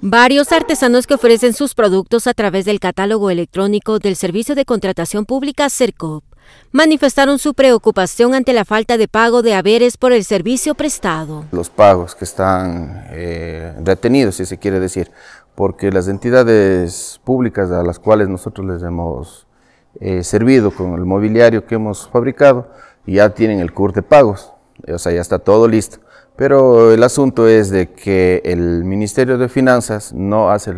Varios artesanos que ofrecen sus productos a través del catálogo electrónico del Servicio de Contratación Pública CERCOP manifestaron su preocupación ante la falta de pago de haberes por el servicio prestado. Los pagos que están retenidos, eh, si se quiere decir, porque las entidades públicas a las cuales nosotros les hemos eh, servido con el mobiliario que hemos fabricado ya tienen el CUR de pagos, o sea, ya está todo listo pero el asunto es de que el Ministerio de Finanzas no hace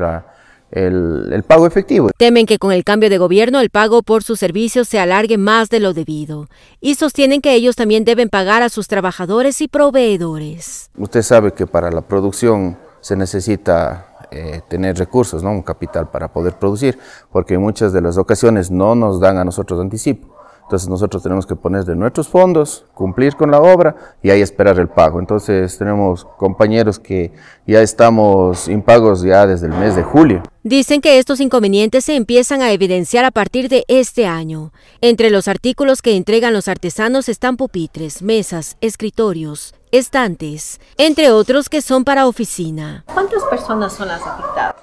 el, pago efectivo. Temen que con el cambio de gobierno el pago por sus servicios se alargue más de lo debido y sostienen que ellos también deben pagar a sus trabajadores y proveedores. Usted sabe que para la producción se necesita eh, tener recursos, ¿no? un capital para poder producir, porque en muchas de las ocasiones no nos dan a nosotros anticipo. Entonces nosotros tenemos que poner de nuestros fondos, cumplir con la obra y ahí esperar el pago. Entonces tenemos compañeros que ya estamos impagos ya desde el mes de julio. Dicen que estos inconvenientes se empiezan a evidenciar a partir de este año. Entre los artículos que entregan los artesanos están pupitres, mesas, escritorios, estantes, entre otros que son para oficina. ¿Cuántas personas son las afectadas?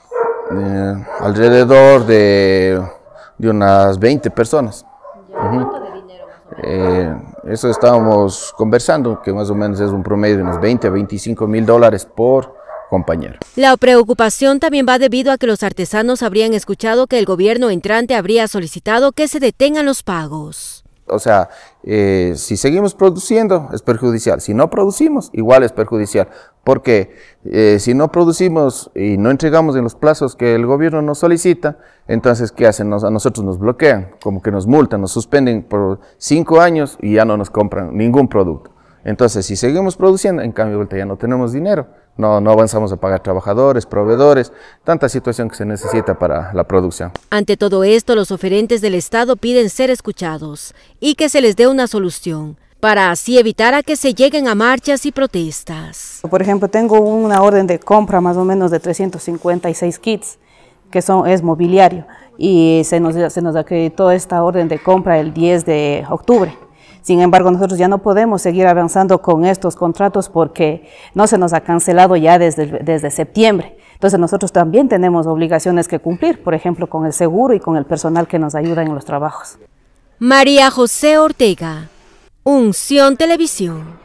Eh, alrededor de, de unas 20 personas dinero eh, eso estábamos conversando, que más o menos es un promedio de unos 20 a 25 mil dólares por compañero. La preocupación también va debido a que los artesanos habrían escuchado que el gobierno entrante habría solicitado que se detengan los pagos o sea, eh, si seguimos produciendo es perjudicial, si no producimos igual es perjudicial, porque eh, si no producimos y no entregamos en los plazos que el gobierno nos solicita, entonces ¿qué hacen? Nos, a nosotros nos bloquean, como que nos multan, nos suspenden por cinco años y ya no nos compran ningún producto. Entonces, si seguimos produciendo, en cambio, ya no tenemos dinero, no, no avanzamos a pagar trabajadores, proveedores, tanta situación que se necesita para la producción. Ante todo esto, los oferentes del Estado piden ser escuchados y que se les dé una solución para así evitar a que se lleguen a marchas y protestas. Por ejemplo, tengo una orden de compra más o menos de 356 kits, que son, es mobiliario, y se nos, se nos acreditó esta orden de compra el 10 de octubre. Sin embargo, nosotros ya no podemos seguir avanzando con estos contratos porque no se nos ha cancelado ya desde, desde septiembre. Entonces nosotros también tenemos obligaciones que cumplir, por ejemplo, con el seguro y con el personal que nos ayuda en los trabajos. María José Ortega, Unción Televisión.